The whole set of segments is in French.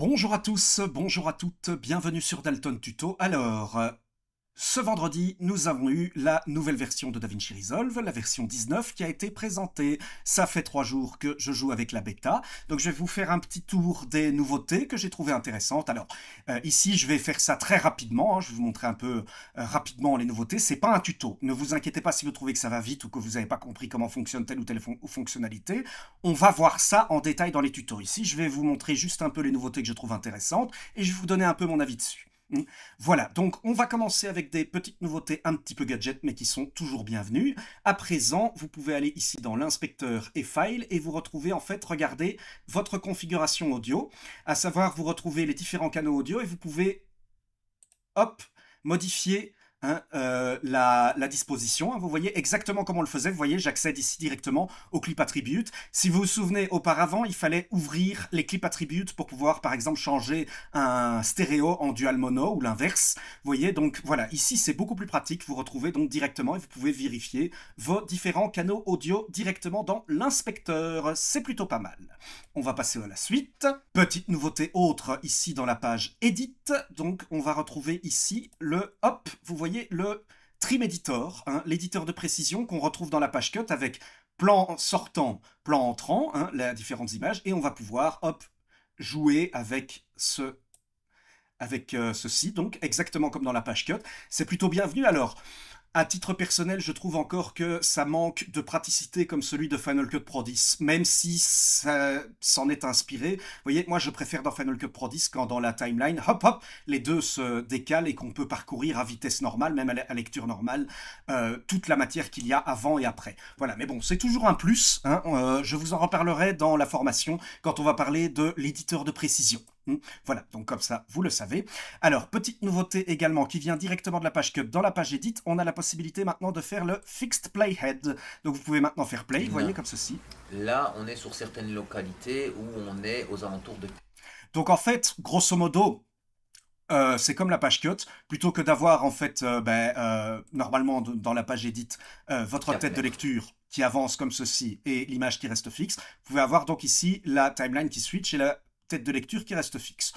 Bonjour à tous, bonjour à toutes, bienvenue sur Dalton Tuto. Alors, ce vendredi, nous avons eu la nouvelle version de DaVinci Resolve, la version 19 qui a été présentée. Ça fait trois jours que je joue avec la bêta, donc je vais vous faire un petit tour des nouveautés que j'ai trouvées intéressantes. Alors euh, ici, je vais faire ça très rapidement. Hein. Je vais vous montrer un peu euh, rapidement les nouveautés. C'est pas un tuto. Ne vous inquiétez pas si vous trouvez que ça va vite ou que vous n'avez pas compris comment fonctionne telle ou telle fonctionnalité. On va voir ça en détail dans les tutos. Ici, je vais vous montrer juste un peu les nouveautés que je trouve intéressantes et je vais vous donner un peu mon avis dessus. Mm. Voilà, donc on va commencer avec des petites nouveautés un petit peu gadget, mais qui sont toujours bienvenues. À présent, vous pouvez aller ici dans l'inspecteur et file et vous retrouvez en fait, regardez, votre configuration audio, à savoir vous retrouvez les différents canaux audio et vous pouvez, hop, modifier Hein, euh, la, disposition. Hein. vous voyez exactement comment on le faisait. Vous voyez, j'accède ici directement au clip attribute. Si vous vous souvenez, auparavant, il fallait ouvrir les clips attributes pour pouvoir, par exemple, changer un stéréo en dual mono ou l'inverse. Vous voyez, donc voilà, ici c'est beaucoup plus pratique. Vous retrouvez donc directement et vous pouvez vérifier vos différents canaux audio directement dans l'inspecteur. C'est plutôt pas mal. On va passer à la suite. Petite nouveauté autre ici dans la page Edit. Donc on va retrouver ici le hop, vous voyez le Trim Editor, hein, l'éditeur de précision qu'on retrouve dans la page cut avec plan sortant, plan entrant, hein, les différentes images, et on va pouvoir, hop, jouer avec ce avec euh, ceci, donc exactement comme dans la page cut. C'est plutôt bienvenu. Alors, à titre personnel, je trouve encore que ça manque de praticité comme celui de Final Cut Pro 10, même si ça s'en est inspiré. Vous voyez, moi je préfère dans Final Cut Pro 10 quand dans la timeline, hop hop, les deux se décalent et qu'on peut parcourir à vitesse normale, même à lecture normale, euh, toute la matière qu'il y a avant et après. Voilà, mais bon, c'est toujours un plus. Hein, euh, je vous en reparlerai dans la formation quand on va parler de l'éditeur de précision. Hmm, voilà, donc comme ça, vous le savez. Alors, petite nouveauté également qui vient directement de la page Cut. dans la page Edit, on a la possibilité maintenant de faire le Fixed Playhead. Donc vous pouvez maintenant faire Play, vous voyez, comme ceci. Là, on est sur certaines localités où on est aux alentours de... Donc en fait, grosso modo, euh, c'est comme la page cut, plutôt que d'avoir en fait, euh, ben, euh, normalement dans la page edit, votre tête de lecture qui avance comme ceci et l'image qui reste fixe, vous pouvez avoir donc ici la timeline qui switch et la tête de lecture qui reste fixe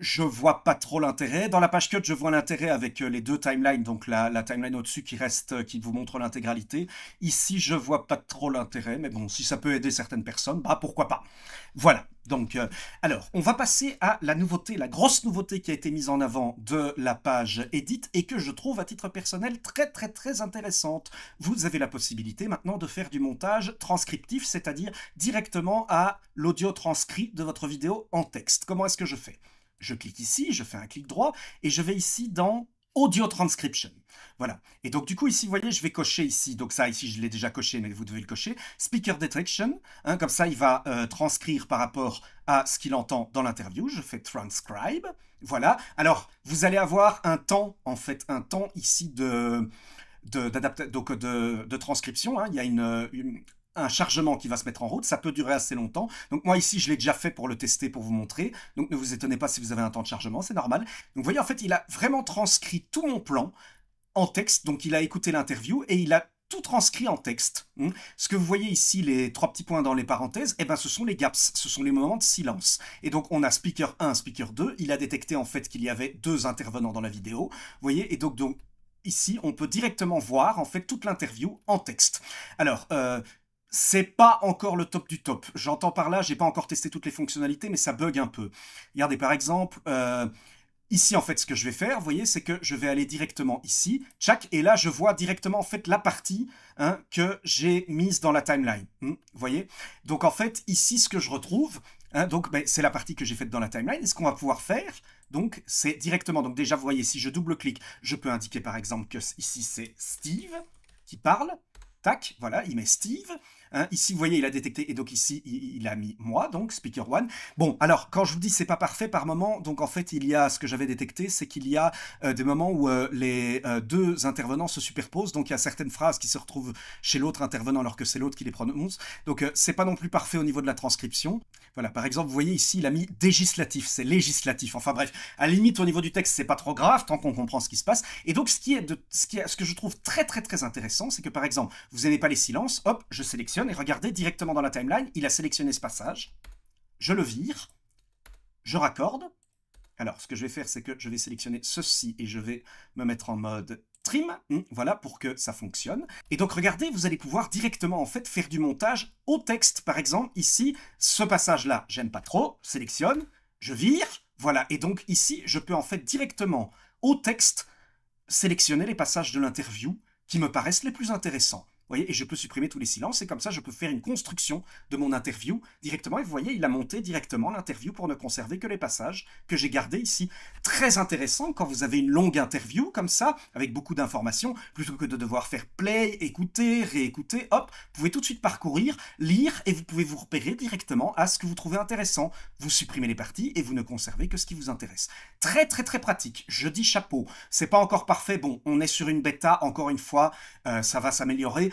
je vois pas trop l'intérêt. Dans la page cut, je vois l'intérêt avec euh, les deux timelines, donc la, timeline au-dessus qui reste, euh, qui vous montre l'intégralité. Ici, je vois pas trop l'intérêt, mais bon, si ça peut aider certaines personnes, bah pourquoi pas. Voilà. Donc, euh, alors, on va passer à la nouveauté, la grosse nouveauté qui a été mise en avant de la page Edit et que je trouve à titre personnel très très très intéressante. Vous avez la possibilité maintenant de faire du montage transcriptif, c'est-à-dire directement à l'audio transcrit de votre vidéo en texte. Comment est-ce que je fais je clique ici, je fais un clic droit et je vais ici dans Audio Transcription. Voilà. Et donc, du coup, ici, vous voyez, je vais cocher ici. Donc ça, ici, je l'ai déjà coché, mais vous devez le cocher. Speaker Detection. Hein, comme ça, il va euh, transcrire par rapport à ce qu'il entend dans l'interview. Je fais Transcribe. Voilà. Alors, vous allez avoir un temps, en fait, un temps ici de... De, donc de, de transcription. Hein. Il y a une, un chargement qui va se mettre en route, ça peut durer assez longtemps. Donc moi ici, je l'ai déjà fait pour le tester, pour vous montrer. Donc ne vous étonnez pas si vous avez un temps de chargement, c'est normal. Donc vous voyez, en fait, il a vraiment transcrit tout mon plan en texte. Donc il a écouté l'interview et il a tout transcrit en texte. Hmm. Ce que vous voyez ici, les trois petits points dans les parenthèses, eh ben, ce sont les gaps, ce sont les moments de silence. Et donc, on a speaker 1, speaker 2. Il a détecté, en fait, qu'il y avait deux intervenants dans la vidéo. Vous voyez? Et donc, donc, ici, on peut directement voir en fait toute l'interview en texte. Alors, euh, c'est pas encore le top du top. J'entends par là, j'ai pas encore testé toutes les fonctionnalités, mais ça bug un peu. Regardez, par exemple, euh, ici, en fait, ce que je vais faire, vous voyez, c'est que je vais aller directement ici, tchac, et là, je vois directement, en fait, la partie hein, que j'ai mise dans la timeline. Hmm, vous voyez Donc, en fait, ici, ce que je retrouve, hein, donc, ben, c'est la partie que j'ai faite dans la timeline. Et ce qu'on va pouvoir faire, donc, c'est directement. Donc, déjà, vous voyez, si je double-clique, je peux indiquer, par exemple, que ici, c'est Steve qui parle. Tac, voilà, il met Steve. Hein. ici, vous voyez, il a détecté, et donc ici, il, a mis moi, donc speaker one. Bon, alors, quand je vous dis c'est pas parfait par moment, donc en fait, il y a ce que j'avais détecté, c'est qu'il y a euh, des moments où euh, les euh, deux intervenants se superposent, donc il y a certaines phrases qui se retrouvent chez l'autre intervenant alors que c'est l'autre qui les prononce. Donc, c'est pas non plus parfait au niveau de la transcription. Voilà, par exemple, vous voyez ici, il a mis législatif, c'est législatif. Enfin bref, à la limite, au niveau du texte, c'est pas trop grave tant qu'on comprend ce qui se passe. Et donc, ce qui est de, ce, qui est, ce que je trouve très très très intéressant, c'est que par exemple, vous n'aimez pas les silences, hop, je sélectionne et regardez directement dans la timeline, il a sélectionné ce passage. Je le vire. Je raccorde. Alors, ce que je vais faire, c'est que je vais sélectionner ceci et je vais me mettre en mode trim, hmm, voilà, pour que ça fonctionne. Et donc, regardez, vous allez pouvoir directement, en fait, faire du montage au texte. Par exemple, ici, ce passage-là, j'aime pas trop, sélectionne, je vire, voilà. Et donc, ici, je peux, en fait, directement, au texte, sélectionner les passages de l'interview qui me paraissent les plus intéressants et je peux supprimer tous les silences, et comme ça, je peux faire une construction de mon interview directement. Et vous voyez, il a monté directement l'interview pour ne conserver que les passages que j'ai gardés ici. Très intéressant quand vous avez une longue interview comme ça, avec beaucoup d'informations, plutôt que de devoir faire play, écouter, réécouter, hop, vous pouvez tout de suite parcourir, lire, et vous pouvez vous repérer directement à ce que vous trouvez intéressant. Vous supprimez les parties et vous ne conservez que ce qui vous intéresse. Très, très, très pratique. Je dis chapeau. C'est pas encore parfait. Bon, on est sur une bêta, encore une fois, euh, ça va s'améliorer.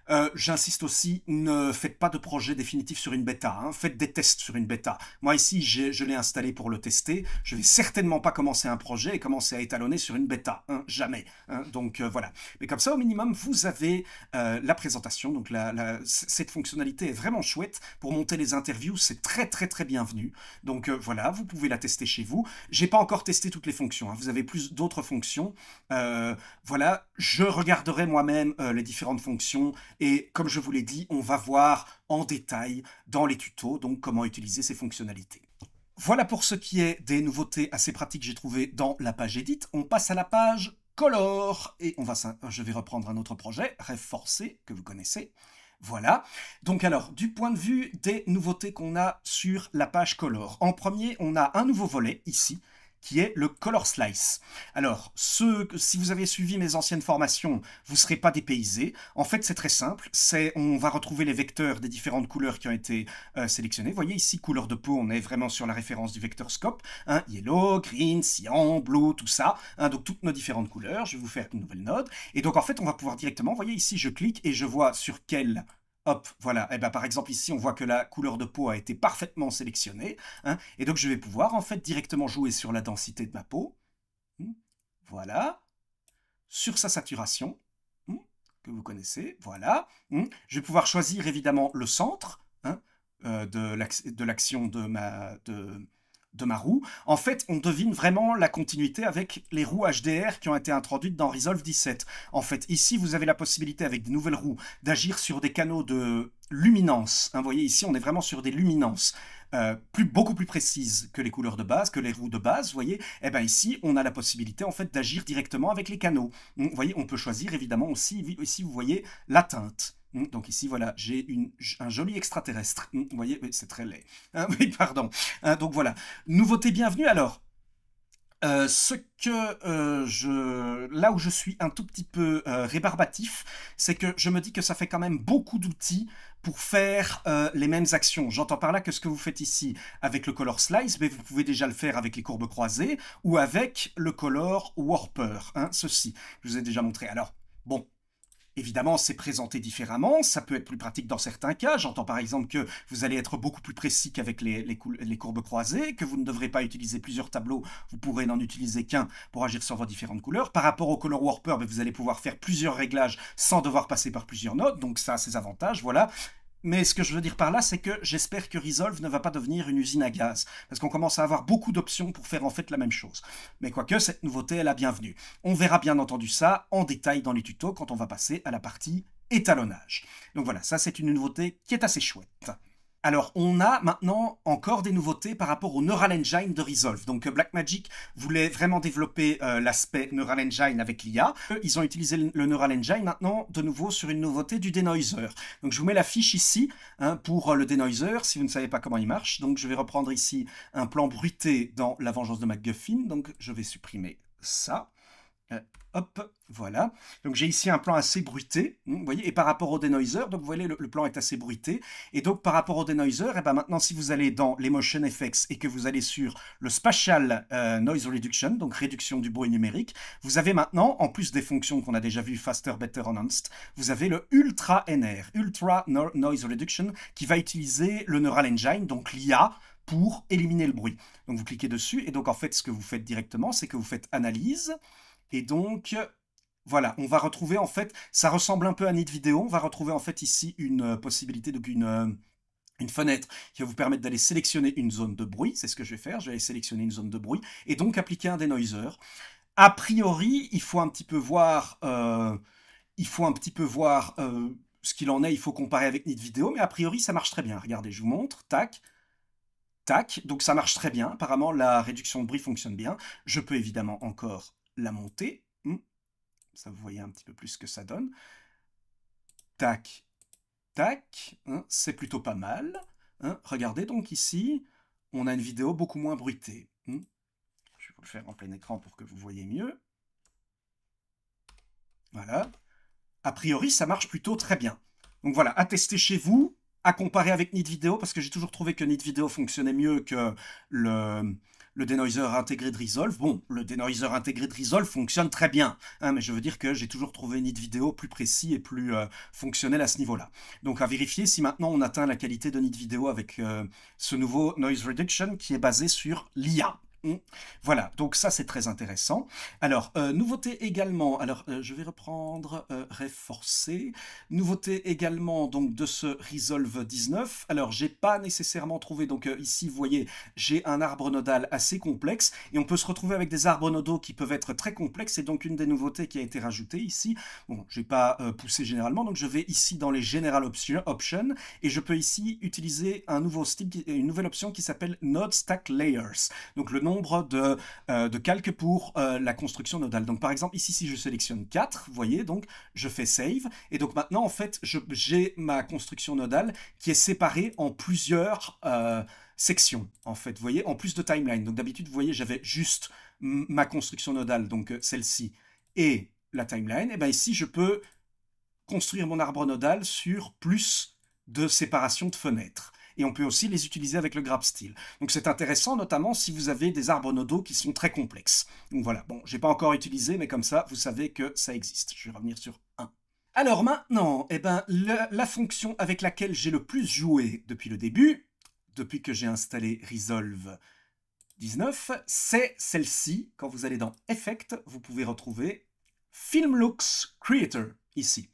Euh, j'insiste aussi, ne faites pas de projet définitif sur une bêta. Hein. Faites des tests sur une bêta. Moi ici, je l'ai installé pour le tester. Je vais certainement pas commencer un projet et commencer à étalonner sur une bêta. Hein, jamais. Hein. Donc euh, voilà. Mais comme ça, au minimum, vous avez euh, la présentation. Donc cette fonctionnalité est vraiment chouette. Pour monter les interviews, c'est très très très bienvenu. Donc voilà, vous pouvez la tester chez vous. J'ai pas encore testé toutes les fonctions. Vous avez plus d'autres fonctions. voilà, je regarderai moi-même les différentes fonctions et comme je vous l'ai dit, on va voir en détail dans les tutos donc comment utiliser ces fonctionnalités. Voilà pour ce qui est des nouveautés assez pratiques que j'ai trouvées dans la page Edit. On passe à la page Color et je vais reprendre un autre projet, Rêve Forcé, que vous connaissez. Voilà. Donc alors, du point de vue des nouveautés qu'on a sur la page Color, en premier, on a un nouveau volet ici qui est le Color Slice. Alors, ce, si vous avez suivi mes anciennes formations, vous ne serez pas dépaysé. En fait, c'est très simple. C'est, on va retrouver les vecteurs des différentes couleurs qui ont été euh, sélectionnées. Vous voyez ici, couleur de peau, on est vraiment sur la référence du vecteur scope. Hein. yellow, green, cyan, bleu, tout ça. Hein. donc, toutes nos différentes couleurs. Je vais vous faire une nouvelle note. Et donc, en fait, on va pouvoir directement, vous voyez ici, je clique et je vois sur quelle Hop, voilà. Et eh ben, par exemple, ici, on voit que la couleur de peau a été parfaitement sélectionnée. Hein. et donc, je vais pouvoir, en fait, directement jouer sur la densité de ma peau. Hmm, voilà. Sur sa saturation, hmm, que vous connaissez. Voilà. Hmm. Je vais pouvoir choisir, évidemment, le centre hein, euh, de l'action de ma... De, de ma roue. En fait, on devine vraiment la continuité avec les roues HDR qui ont été introduites dans Resolve 17. En fait, ici, vous avez la possibilité avec des nouvelles roues d'agir sur des canaux de luminance. Hein, vous voyez ici, on est vraiment sur des luminances. Euh, beaucoup plus précises que les couleurs de base, que les roues de base, vous voyez, et eh bien, ici, on a la possibilité en fait d'agir directement avec les canaux. Vous voyez, on peut choisir évidemment aussi, ici vous voyez, la teinte. Hum, donc ici, voilà, j'ai un joli extraterrestre. Hum, vous voyez, c'est très laid. Ah oui, pardon. Hein, donc voilà. Nouveauté bienvenue alors. Euh, ce que euh, je, là où je suis un tout petit peu euh, rébarbatif, c'est que je me dis que ça fait quand même beaucoup d'outils pour faire les mêmes actions. J'entends par là que ce que vous faites ici avec le color slice, mais vous pouvez déjà le faire avec les courbes croisées ou avec le color warper, hein, ceci. Je vous ai déjà montré. Alors, bon, Évidemment, c'est présenté différemment, ça peut être plus pratique dans certains cas. J'entends par exemple que vous allez être beaucoup plus précis qu'avec les, courbes croisées, que vous ne devrez pas utiliser plusieurs tableaux, vous pourrez n'en utiliser qu'un pour agir sur vos différentes couleurs. Par rapport au color warper, ben, vous allez pouvoir faire plusieurs réglages sans devoir passer par plusieurs notes, donc ça a ses avantages, voilà. Mais ce que je veux dire par là, c'est que j'espère que Resolve ne va pas devenir une usine à gaz, parce qu'on commence à avoir beaucoup d'options pour faire en fait la même chose. Mais quoique, cette nouveauté est la bienvenue. On verra bien entendu ça en détail dans les tutos quand on va passer à la partie étalonnage. Donc voilà, ça c'est une nouveauté qui est assez chouette. Alors, on a maintenant encore des nouveautés par rapport au Neural Engine de Resolve. Donc, euh, Blackmagic voulait vraiment développer euh, l'aspect Neural Engine avec l'IA. Euh, ils ont utilisé le Neural Engine maintenant de nouveau sur une nouveauté du Denoiser. Donc, je vous mets la fiche ici hein, pour le Denoiser, si vous ne savez pas comment il marche. Donc, je vais reprendre ici un plan bruité dans La Vengeance de MacGuffin. Donc, je vais supprimer ça. Euh, hop, voilà. Donc j'ai ici un plan assez bruité, hein, vous voyez, et par rapport au denoiser, donc vous voyez, le, plan est assez bruité. Et donc par rapport au denoiser, et eh ben maintenant si vous allez dans les motion effects et que vous allez sur le spatial euh, noise reduction, donc réduction du bruit numérique, vous avez maintenant, en plus des fonctions qu'on a déjà vues, faster, better, enhanced, vous avez le ultra NR, ultra noise reduction, qui va utiliser le neural engine, donc l'IA, pour éliminer le bruit. Donc vous cliquez dessus, et donc en fait ce que vous faites directement, c'est que vous faites analyse, et donc, voilà, on va retrouver en fait, ça ressemble un peu à Nid on va retrouver en fait ici une euh, possibilité, donc euh, une, fenêtre qui va vous permettre d'aller sélectionner une zone de bruit, c'est ce que je vais faire, je vais aller sélectionner une zone de bruit, et donc appliquer un denoiser. A priori, il faut un petit peu voir, euh, il faut un petit peu voir ce qu'il en est, il faut comparer avec NidVideo, mais a priori ça marche très bien. Regardez, je vous montre, tac, tac, donc ça marche très bien, apparemment la réduction de bruit fonctionne bien. Je peux évidemment encore la montée. Hmm, ça, vous voyez un petit peu plus ce que ça donne. Tac, tac, hein, c'est plutôt pas mal. Hein. Regardez donc ici, on a une vidéo beaucoup moins bruitée. Hmm. Je vais vous le faire en plein écran pour que vous voyez mieux. Voilà. A priori, ça marche plutôt très bien. Donc voilà, à tester chez vous, à comparer avec Nid parce que j'ai toujours trouvé que Nid fonctionnait mieux que le, le denoiser intégré de Resolve. Bon, le denoiser intégré de Resolve fonctionne très bien, hein, mais je veux dire que j'ai toujours trouvé une vidéo plus précis et plus euh, fonctionnel à ce niveau-là. Donc à vérifier si maintenant on atteint la qualité de nid vidéo avec euh, ce nouveau noise reduction qui est basé sur l'IA. Mm. Voilà, donc ça c'est très intéressant. Alors, euh, nouveauté également, alors euh, je vais reprendre euh, Nouveauté également donc de ce Resolve 19. Alors, j'ai pas nécessairement trouvé, donc euh, ici vous voyez, j'ai un arbre nodal assez complexe et on peut se retrouver avec des arbres nodaux qui peuvent être très complexes. et donc une des nouveautés qui a été rajoutée ici. Bon, n'ai pas poussé généralement, donc je vais ici dans les General Options et je peux ici utiliser un nouveau style, une nouvelle option qui s'appelle Node Stack Layers. Donc le nom nombre euh, de, calques pour euh, la construction nodale. Donc par exemple, ici, si je sélectionne 4, vous voyez, donc je fais save. Et donc maintenant, en fait, j'ai ma construction nodale qui est séparée en plusieurs euh, sections, en fait, vous voyez, en plus de timeline. Donc d'habitude, vous voyez, j'avais juste ma construction nodale, donc celle-ci, et la timeline. Et eh bien ici, je peux construire mon arbre nodal sur plus de séparation de fenêtres et on peut aussi les utiliser avec le grab style. Donc c'est intéressant notamment si vous avez des arbres nodaux qui sont très complexes. Donc voilà, bon, je j'ai pas encore utilisé, mais comme ça, vous savez que ça existe. Je vais revenir sur 1. Alors maintenant, eh ben, la fonction avec laquelle j'ai le plus joué depuis le début, depuis que j'ai installé Resolve 19, c'est celle-ci. Quand vous allez dans Effect, vous pouvez retrouver Film Looks Creator ici.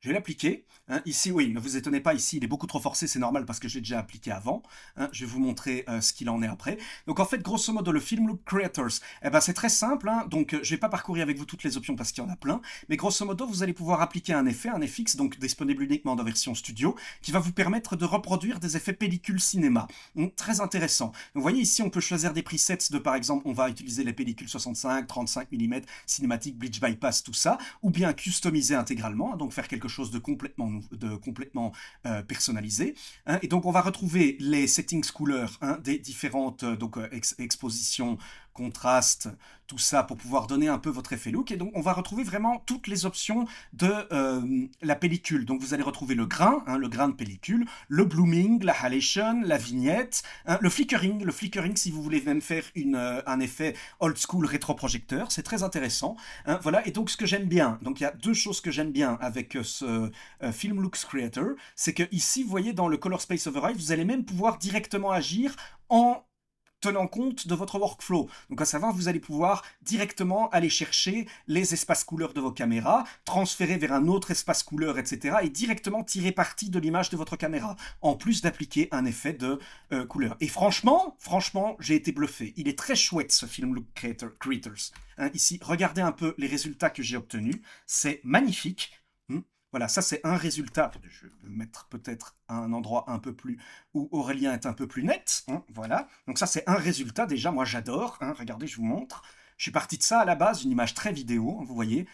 Je vais l'appliquer. Hein, ici, oui, ne vous étonnez pas, ici, il est beaucoup trop forcé, c'est normal parce que j'ai déjà appliqué avant. Hein, je vais vous montrer euh, ce qu'il en est après. Donc en fait, grosso modo, le Film Loop Creators, eh ben, c'est très simple. Hein, donc euh, je ne vais pas parcourir avec vous toutes les options parce qu'il y en a plein. Mais grosso modo, vous allez pouvoir appliquer un effet, un fixe, donc disponible uniquement dans version studio, qui va vous permettre de reproduire des effets pellicule cinéma. très intéressant. vous voyez ici, on peut choisir des presets de, par exemple, on va utiliser les pellicules 65, 35 mm, cinématique, bleach bypass, tout ça, ou bien customiser intégralement, donc faire quelque chose de complètement, de complètement euh, personnalisé. Hein. et donc on va retrouver les settings couleurs hein, des différentes euh, donc, euh, expositions contraste, tout ça pour pouvoir donner un peu votre effet look. Et donc on va retrouver vraiment toutes les options de euh, la pellicule. Donc vous allez retrouver le grain, hein, le grain de pellicule, le blooming, la halation, la vignette, hein, le flickering. Le flickering si vous voulez même faire une, euh, un effet old school projecteur c'est très intéressant. Hein, voilà, et donc ce que j'aime bien, donc il y a deux choses que j'aime bien avec euh, ce Film Looks Creator, c'est que ici, vous voyez dans le Color Space Override, vous allez même pouvoir directement agir en tenant compte de votre workflow. Donc à savoir, vous allez pouvoir directement aller chercher les espaces couleurs de vos caméras, transférer vers un autre espace couleur, etc. et directement tirer parti de l'image de votre caméra, en plus d'appliquer un effet de euh, couleur. Et franchement, franchement, j'ai été bluffé. Il est très chouette ce film Look Creator, Creators. Hein. ici, regardez un peu les résultats que j'ai obtenus. C'est magnifique. Voilà, ça c'est un résultat. Je vais mettre peut-être à un endroit un peu plus où Aurélien est un peu plus net. Hein, voilà. Donc ça c'est un résultat déjà. Moi j'adore. Hein. regardez, je vous montre. Je suis parti de ça à la base, une image très vidéo. Hein, vous voyez.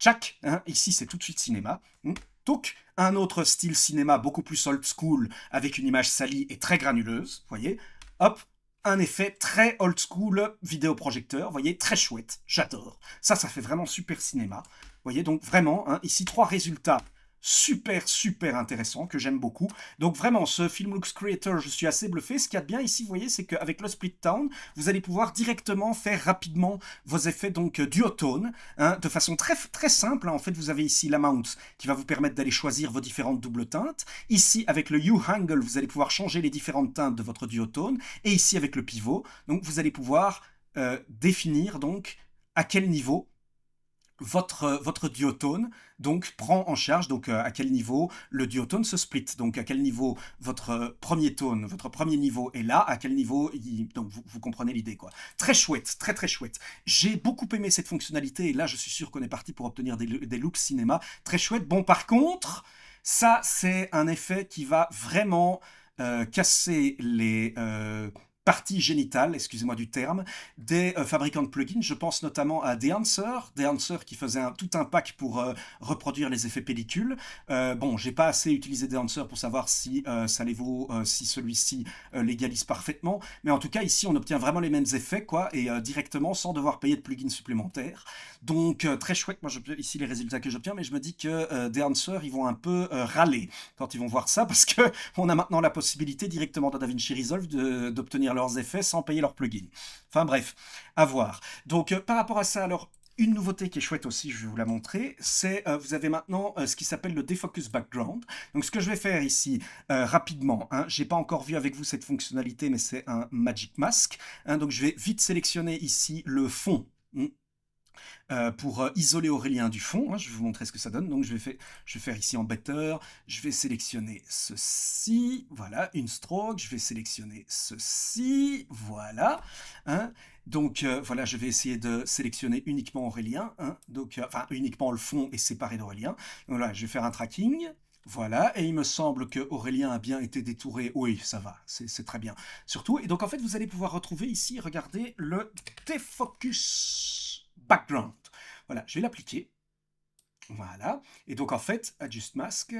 Tchac. ici c'est tout de suite cinéma. Hmm. Donc, un autre style cinéma beaucoup plus old school, avec une image salie et très granuleuse, vous voyez. Hop, un effet très old school vidéo vidéoprojecteur, voyez, très chouette, j'adore. Ça, ça fait vraiment super cinéma voyez, donc vraiment, hein, ici, trois résultats super, super intéressants que j'aime beaucoup. Donc vraiment, ce Film Looks Creator, je suis assez bluffé. Ce qu'il y a bien ici, vous voyez, c'est qu'avec le Split Town, vous allez pouvoir directement faire rapidement vos effets donc euh, duotone, hein, de façon très, très simple. Hein. En fait, vous avez ici l'amount qui va vous permettre d'aller choisir vos différentes doubles teintes. Ici, avec le Hue Angle, vous allez pouvoir changer les différentes teintes de votre duotone. Et ici, avec le pivot, donc vous allez pouvoir euh, définir donc à quel niveau votre, euh, votre duotone donc prend en charge donc euh, à quel niveau le duotone se split donc à quel niveau votre euh, premier tone votre premier niveau est là à quel niveau donc vous, comprenez l'idée quoi très chouette très très chouette j'ai beaucoup aimé cette fonctionnalité et là je suis sûr qu'on est parti pour obtenir des, looks cinéma très chouette bon par contre ça c'est un effet qui va vraiment casser les partie génitale, excusez-moi du terme, des euh, fabricants de plugins. Je pense notamment à Dehancer, Dehancer qui faisait un, tout un pack pour euh, reproduire les effets pellicule. Euh, bon, j'ai pas assez utilisé Dehancer pour savoir si ça les vaut, si celui-ci légalise parfaitement, mais en tout cas ici on obtient vraiment les mêmes effets quoi, et directement sans devoir payer de plugins supplémentaires. Donc très chouette, moi je ici les résultats que j'obtiens, mais je me dis que Dehancer ils vont un peu râler quand ils vont voir ça parce que on a maintenant la possibilité directement dans DaVinci Resolve d'obtenir leurs effets sans payer leur plugin Enfin bref, à voir. Donc euh, par rapport à ça, alors une nouveauté qui est chouette aussi, je vais vous la montrer, c'est euh, vous avez maintenant euh, ce qui s'appelle le Defocus Background. Donc ce que je vais faire ici rapidement, hein, j'ai pas encore vu avec vous cette fonctionnalité, mais c'est un Magic Mask. Hein. donc je vais vite sélectionner ici le fond hmm, euh, pour euh, isoler Aurélien du fond. Hein, je vais vous montrer ce que ça donne. Donc je vais, je vais faire ici en better, je vais sélectionner ceci, voilà, une stroke, je vais sélectionner ceci, voilà. Hein. Donc euh, voilà, je vais essayer de sélectionner uniquement Aurélien, hein. donc, enfin uniquement le fond et séparer d'Aurélien. Voilà, je vais faire un tracking, voilà, et il me semble que Aurélien a bien été détouré. Oui, ça va, c'est très bien. Surtout, et donc en fait, vous allez pouvoir retrouver ici, regardez, le défocus background. Voilà, je vais l'appliquer. Voilà. Et donc, en fait, Adjust Mask,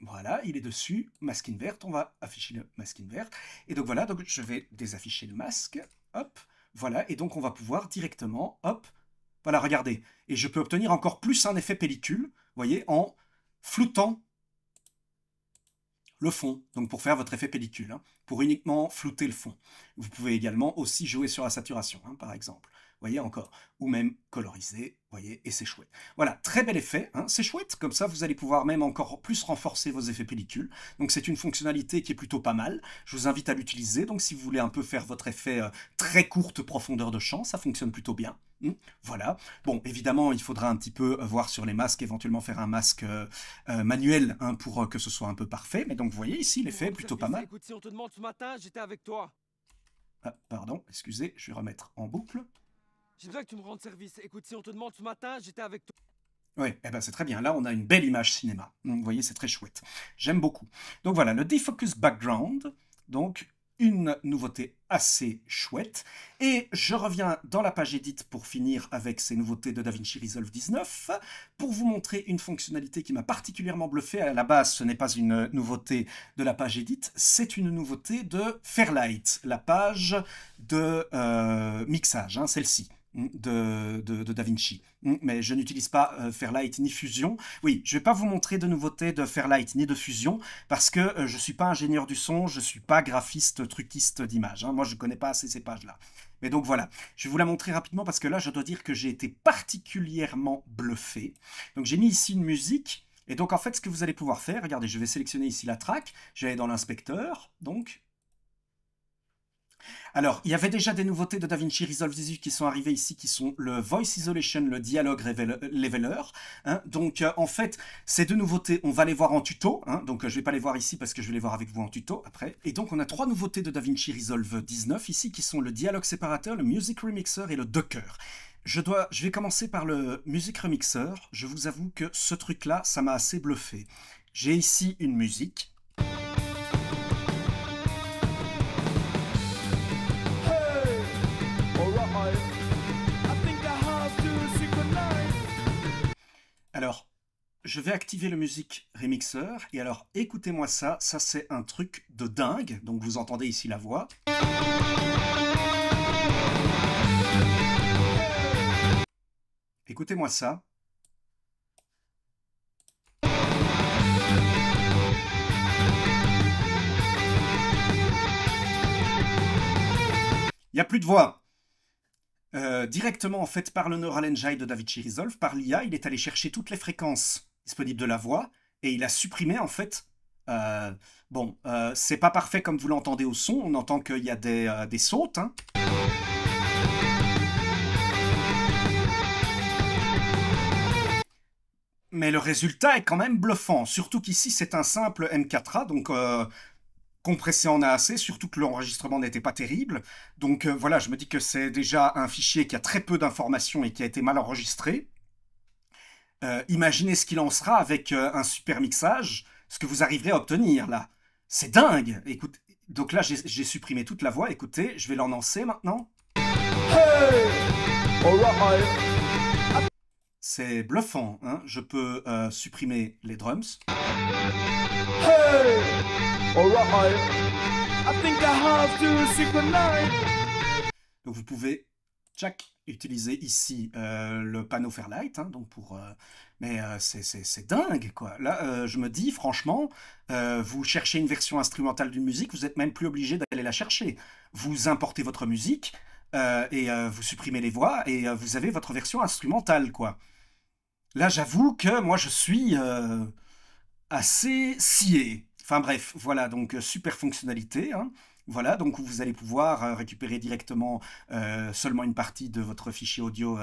voilà, il est dessus, masque inverte, on va afficher le masque inverte. Et donc voilà, donc je vais désafficher le masque, hop, voilà, et donc on va pouvoir directement, hop, voilà, regardez. Et je peux obtenir encore plus un effet pellicule, voyez, en floutant le fond, donc pour faire votre effet pellicule, hein, pour uniquement flouter le fond. Vous pouvez également aussi jouer sur la saturation, hein, par exemple voyez encore, ou même colorisé, voyez, et c'est chouette. Voilà, très bel effet, hein, c'est chouette, comme ça vous allez pouvoir même encore plus renforcer vos effets pellicules, donc c'est une fonctionnalité qui est plutôt pas mal, je vous invite à l'utiliser, donc si vous voulez un peu faire votre effet euh, très courte profondeur de champ, ça fonctionne plutôt bien. Hum, voilà. Bon, évidemment, il faudra un petit peu euh, voir sur les masques, éventuellement faire un masque euh, manuel hein, pour que ce soit un peu parfait. Mais donc, vous voyez ici, l'effet est plutôt pas mal. Écoute, si on te demande ce matin, j'étais avec toi. Ah, pardon, excusez, je vais remettre en boucle. J'ai besoin que tu me rendes service. Écoute, si on te demande ce matin, j'étais avec toi. Oui, eh ben c'est très bien. Là, on a une belle image cinéma. Donc, vous voyez, c'est très chouette. J'aime beaucoup. Donc voilà, le Defocus Background. Donc, une nouveauté assez chouette. Et je reviens dans la page Edit pour finir avec ces nouveautés de DaVinci Resolve 19, pour vous montrer une fonctionnalité qui m'a particulièrement bluffé. À la base, ce n'est pas une nouveauté de la page édite. c'est une nouveauté de Fairlight, la page de euh, mixage, hein, celle-ci. Mm, de, de, Da Vinci. Mm, mais je n'utilise pas euh, Fairlight ni Fusion. Oui, je ne vais pas vous montrer de nouveautés de Fairlight ni de Fusion parce que euh, je ne suis pas ingénieur du son, je ne suis pas graphiste, truquiste d'image. Hein. Moi, je ne connais pas assez ces pages-là. Mais donc voilà, je vais vous la montrer rapidement parce que là, je dois dire que j'ai été particulièrement bluffé. Donc j'ai mis ici une musique. Et donc en fait, ce que vous allez pouvoir faire, regardez, je vais sélectionner ici la track, je vais aller dans l'inspecteur, donc alors, il y avait déjà des nouveautés de DaVinci Resolve 18 qui sont arrivées ici, qui sont le Voice Isolation, le Dialogue Leveler. Hein. Donc, euh, en fait, ces deux nouveautés, on va les voir en tuto. Hein. Donc, euh, je ne vais pas les voir ici parce que je vais les voir avec vous en tuto après. Et donc, on a trois nouveautés de DaVinci Resolve 19 ici, qui sont le Dialogue Séparateur, le Music Remixer et le Docker. Je, dois, je vais commencer par le Music Remixer. Je vous avoue que ce truc-là, ça m'a assez bluffé. J'ai ici une musique Alors, je vais activer le musique remixer. Et alors, écoutez-moi ça. Ça, c'est un truc de dingue. Donc, vous entendez ici la voix. Écoutez-moi ça. Il n'y a plus de voix. Euh, directement en fait par le Neural Engine de David Resolve, par l'IA, il est allé chercher toutes les fréquences disponibles de la voix et il a supprimé en fait. Euh, bon, euh, c'est pas parfait comme vous l'entendez au son, on entend qu'il y a des, des sautes. Hein. Mais le résultat est quand même bluffant, surtout qu'ici c'est un simple M4A, donc compressé en assez, surtout que l'enregistrement n'était pas terrible. Donc euh, voilà, je me dis que c'est déjà un fichier qui a très peu d'informations et qui a été mal enregistré. Euh, imaginez ce qu'il en sera avec euh, un super mixage, ce que vous arriverez à obtenir là. C'est dingue Écoute, Donc là, j'ai supprimé toute la voix. Écoutez, je vais l'en lancer maintenant. Hey All right. C'est bluffant. Hein. je peux euh, supprimer les drums. donc vous pouvez Jack, utiliser ici euh, le panneau Fairlight, hein, donc pour, euh, mais c'est dingue quoi. Là, je me dis franchement, vous cherchez une version instrumentale d'une musique, vous êtes même plus obligé d'aller la chercher. Vous importez votre musique et vous supprimez les voix et vous avez votre version instrumentale quoi. Là, j'avoue que moi, je suis euh, assez scié. Enfin bref, voilà, donc euh, super fonctionnalité. Hein. Voilà, donc vous allez pouvoir euh, récupérer directement seulement une partie de votre fichier audio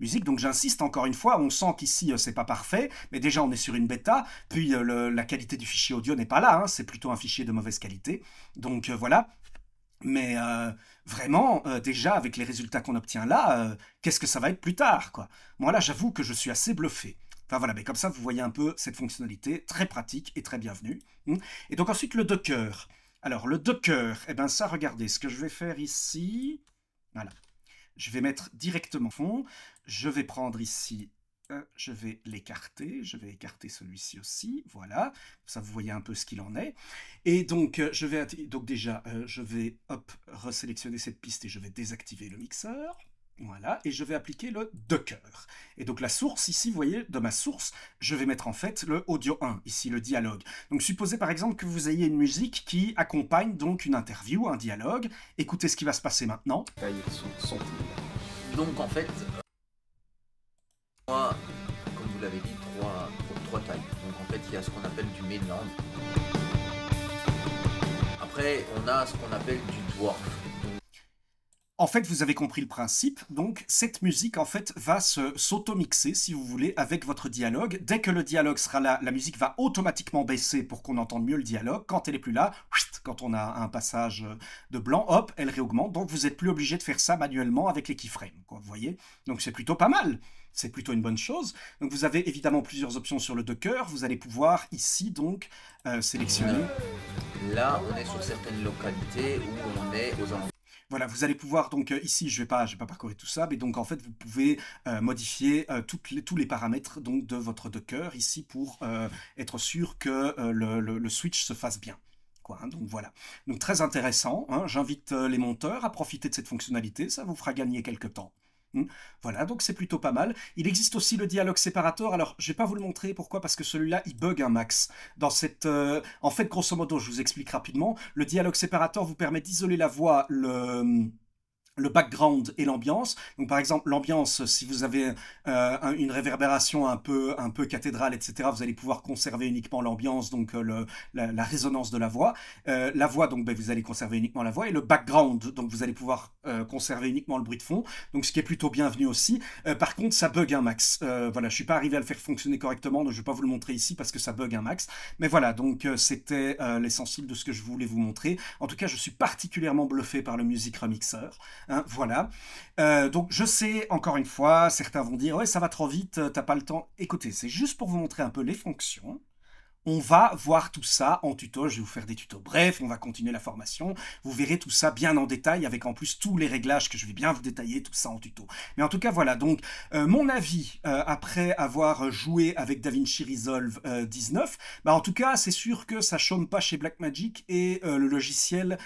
musique. Donc j'insiste encore une fois, on sent qu'ici c'est pas parfait, mais déjà on est sur une bêta, puis la qualité du fichier audio n'est pas là, hein. c'est plutôt un fichier de mauvaise qualité. Donc voilà, mais vraiment, euh, déjà avec les résultats qu'on obtient là, euh, qu'est-ce que ça va être plus tard quoi Moi là, j'avoue que je suis assez bluffé. Enfin voilà, mais comme ça, vous voyez un peu cette fonctionnalité très pratique et très bienvenue. Hmm. Et donc ensuite, le Docker. Alors, le Docker, et eh ben ça, regardez, ce que je vais faire ici, voilà. Je vais mettre directement fond. Je vais prendre ici euh, je vais l'écarter, je vais écarter celui-ci aussi, voilà, ça vous voyez un peu ce qu'il en est. Et donc, euh, je vais, donc déjà, euh, je vais, hop, resélectionner cette piste et je vais désactiver le mixeur. Voilà, et je vais appliquer le docker. Et donc la source, ici, vous voyez, de ma source, je vais mettre en fait le audio 1, ici le dialogue. Donc supposez par exemple que vous ayez une musique qui accompagne donc une interview, un dialogue. Écoutez ce qui va se passer maintenant. Donc en fait, comme vous l'avez dit, trois, trois tailles. Donc en fait, il y a ce qu'on appelle du mainland. Après, on a ce qu'on appelle du dwarf. En fait, vous avez compris le principe. Donc, cette musique, en fait, va se s'auto-mixer, si vous voulez, avec votre dialogue. Dès que le dialogue sera là, la musique va automatiquement baisser pour qu'on entende mieux le dialogue. Quand elle est plus là, quand on a un passage de blanc, hop, elle réaugmente. Donc, vous n'êtes plus obligé de faire ça manuellement avec les keyframes, vous voyez Donc, c'est plutôt pas mal c'est plutôt une bonne chose. vous avez évidemment plusieurs options sur le Docker. Vous allez pouvoir ici donc euh, sélectionner. Là, on est sur certaines localités où on est aux Voilà, vous allez pouvoir donc euh, ici, je vais pas, vais pas parcourir tout ça, mais donc en fait vous pouvez euh, modifier tous les paramètres donc de votre Docker ici pour être sûr que le, switch se fasse bien. Hein, donc voilà, donc très intéressant. Hein. J'invite les monteurs à profiter de cette fonctionnalité, ça vous fera gagner quelques temps. Mmh. Voilà, donc c'est plutôt pas mal. Il existe aussi le dialogue séparateur. Alors, je vais pas vous le montrer. Pourquoi Parce que celui-là, il bug un max. Dans cette, euh, en fait, grosso modo, je vous explique rapidement. Le dialogue séparateur vous permet d'isoler la voix, le le background et l'ambiance. Donc par exemple l'ambiance, si vous avez euh, une réverbération un peu un peu cathédrale, etc., vous allez pouvoir conserver uniquement l'ambiance, donc euh, le, la, résonance de la voix. Euh, la voix, donc ben, vous allez conserver uniquement la voix et le background, donc vous allez pouvoir conserver uniquement le bruit de fond. Donc ce qui est plutôt bienvenu aussi. par contre, ça bug un max. voilà, je suis pas arrivé à le faire fonctionner correctement, donc je vais pas vous le montrer ici parce que ça bug un max. Mais voilà, donc c'était l'essentiel de ce que je voulais vous montrer. En tout cas, je suis particulièrement bluffé par le Music Remixer. Hein, voilà. Euh, donc je sais, encore une fois, certains vont dire, ouais, ça va trop vite, euh, t'as pas le temps. Écoutez, c'est juste pour vous montrer un peu les fonctions. On va voir tout ça en tuto. Je vais vous faire des tutos Bref, On va continuer la formation. Vous verrez tout ça bien en détail avec en plus tous les réglages que je vais bien vous détailler, tout ça en tuto. Mais en tout cas, voilà. Donc, euh, mon avis euh, après avoir joué avec DaVinci Resolve 19, euh, bah, en tout cas, c'est sûr que ça chôme pas chez Blackmagic et le logiciel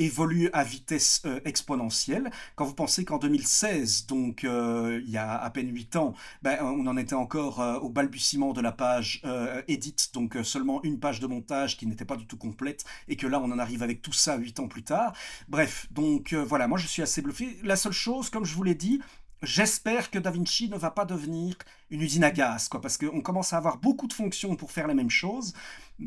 évolue à vitesse exponentielle. Quand vous pensez qu'en 2016, donc il y a à peine 8 ans, ben, on en était encore au balbutiement de la page Edit, donc euh, seulement une page de montage qui n'était pas du tout complète, et que là on en arrive avec tout ça huit ans plus tard. Bref, donc euh, voilà, moi je suis assez bluffé. La seule chose, comme je vous l'ai dit, j'espère que Da Vinci ne va pas devenir une usine à gaz, quoi, parce qu'on commence à avoir beaucoup de fonctions pour faire la même chose.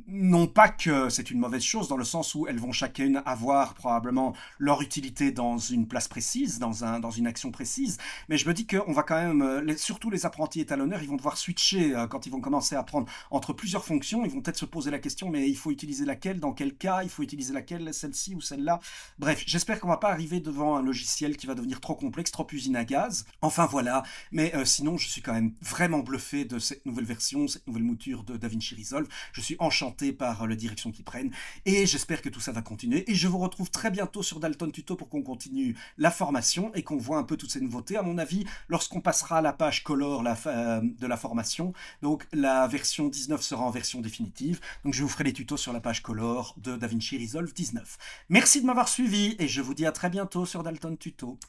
Non pas que c'est une mauvaise chose, dans le sens où elles vont chacune avoir probablement leur utilité dans une place précise, dans, un, dans une action précise, mais je me dis qu'on va quand même, euh, surtout les apprentis étalonneurs, ils vont devoir switcher euh, quand ils vont commencer à prendre entre plusieurs fonctions, ils vont peut-être se poser la question, mais il faut utiliser laquelle, dans quel cas, il faut utiliser laquelle, celle-ci ou celle-là. Bref, j'espère qu'on va pas arriver devant un logiciel qui va devenir trop complexe, trop usine à gaz. Enfin voilà, mais euh, sinon je suis quand même vraiment bluffé de cette nouvelle version, cette nouvelle mouture de DaVinci Resolve. Je suis enchanté par euh, la direction qu'ils prennent et j'espère que tout ça va continuer. Et je vous retrouve très bientôt sur Dalton Tuto pour qu'on continue la formation et qu'on voit un peu toutes ces nouveautés. À mon avis, lorsqu'on passera à la page color la, euh, de la formation, donc la version 19 sera en version définitive. Donc je vous ferai les tutos sur la page color de DaVinci Resolve 19. Merci de m'avoir suivi et je vous dis à très bientôt sur Dalton Tuto.